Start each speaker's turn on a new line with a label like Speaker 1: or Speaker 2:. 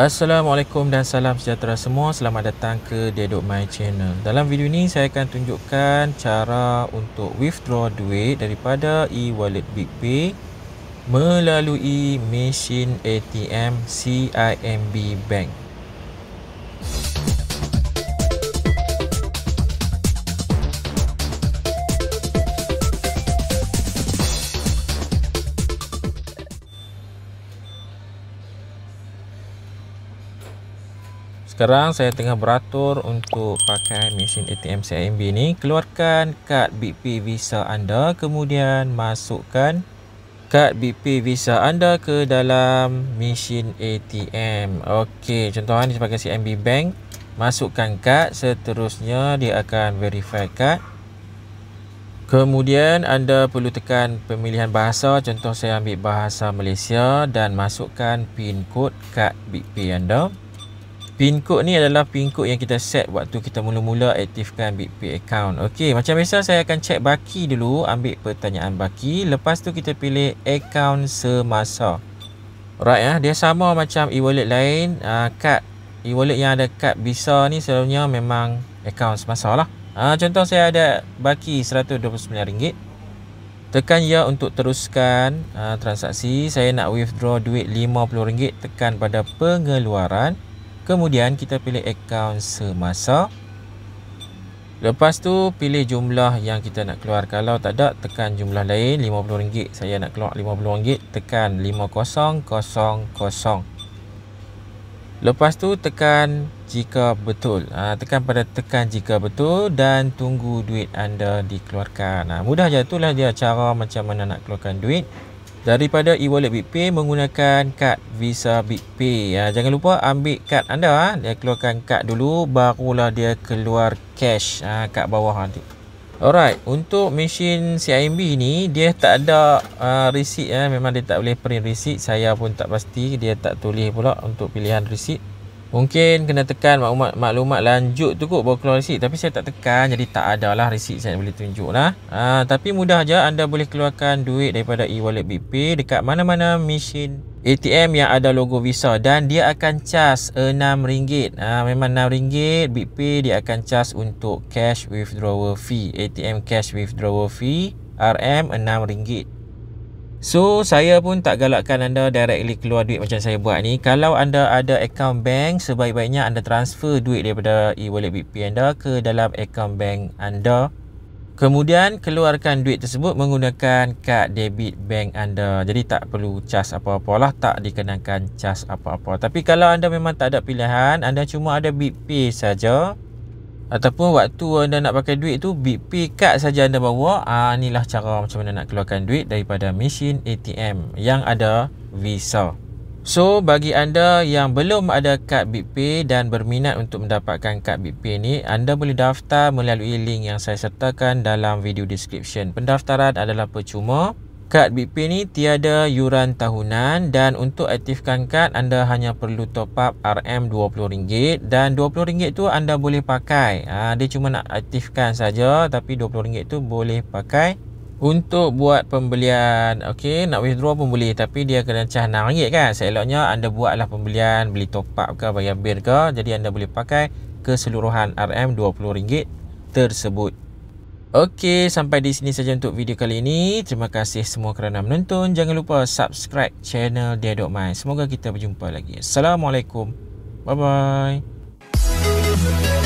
Speaker 1: Assalamualaikum dan salam sejahtera semua Selamat datang ke Dedok My Channel Dalam video ni saya akan tunjukkan cara untuk withdraw duit daripada e-wallet BigPay Melalui mesin ATM CIMB Bank sekarang saya tengah beratur untuk pakai mesin ATM CIMB ini. Keluarkan kad BP Visa anda. Kemudian masukkan kad BP Visa anda ke dalam mesin ATM. Okey, contohnya ini pakai CIMB Bank. Masukkan kad. Seterusnya dia akan verify kad. Kemudian anda perlu tekan pemilihan bahasa, contoh saya ambil bahasa Malaysia dan masukkan pin kod kad BP anda pin code ni adalah pin code yang kita set waktu kita mula-mula aktifkan BitPay account. Okey, macam biasa saya akan check baki dulu, ambil pertanyaan baki, lepas tu kita pilih account semasa. Alright ya, dia sama macam e-wallet lain, uh, kad e-wallet yang ada kad Visa ni selalunya memang account semasa lah. Uh, contoh saya ada baki RM129. Tekan ya untuk teruskan uh, transaksi. Saya nak withdraw duit RM50. Tekan pada pengeluaran. Kemudian kita pilih akaun semasa. Lepas tu pilih jumlah yang kita nak keluar. Kalau tak ada tekan jumlah lain RM50. Saya nak keluar RM50 tekan 5000. Lepas tu tekan jika betul. Ha, tekan pada tekan jika betul dan tunggu duit anda dikeluarkan. Ha, mudah je itulah dia cara macam mana nak keluarkan duit daripada e-wallet BigPay menggunakan kad Visa BigPay. Ya, ah, jangan lupa ambil kad anda. Ha. Dia keluarkan kad dulu, barulah dia keluar cash ha, ah, kat bawah nanti. Alright, untuk mesin CIMB ni, dia tak ada uh, receipt. Ya. Memang dia tak boleh print receipt. Saya pun tak pasti. Dia tak tulis pula untuk pilihan receipt. Mungkin kena tekan maklumat, maklumat lanjut tu kot bawa keluar resit. Tapi saya tak tekan jadi tak ada lah resit saya boleh tunjuk lah. Ha, tapi mudah je anda boleh keluarkan duit daripada e-wallet BP dekat mana-mana mesin ATM yang ada logo Visa dan dia akan cas RM6. Ha, memang RM6 BP dia akan cas untuk cash withdrawal fee. ATM cash withdrawal fee RM6. So saya pun tak galakkan anda directly keluar duit macam saya buat ni Kalau anda ada account bank sebaik-baiknya anda transfer duit daripada e-wallet BP anda ke dalam account bank anda Kemudian keluarkan duit tersebut menggunakan kad debit bank anda Jadi tak perlu cas apa-apa lah tak dikenakan cas apa-apa Tapi kalau anda memang tak ada pilihan anda cuma ada BP saja ataupun waktu anda nak pakai duit tu BP card saja anda bawa ah inilah cara macam mana nak keluarkan duit daripada mesin ATM yang ada Visa So bagi anda yang belum ada kad BP dan berminat untuk mendapatkan kad BP ni anda boleh daftar melalui link yang saya sertakan dalam video description. Pendaftaran adalah percuma Kad BP ni tiada yuran tahunan dan untuk aktifkan kad anda hanya perlu top up RM20 dan RM20 tu anda boleh pakai. Ah dia cuma nak aktifkan saja tapi RM20 tu boleh pakai untuk buat pembelian. Okey, nak withdraw pun boleh tapi dia kena cas rm kan. Seeloknya anda buatlah pembelian, beli top up ke bayar bil ke jadi anda boleh pakai keseluruhan RM20 tersebut. Okey, sampai di sini saja untuk video kali ini. Terima kasih semua kerana menonton. Jangan lupa subscribe channel Dia.my. Semoga kita berjumpa lagi. Assalamualaikum. Bye-bye.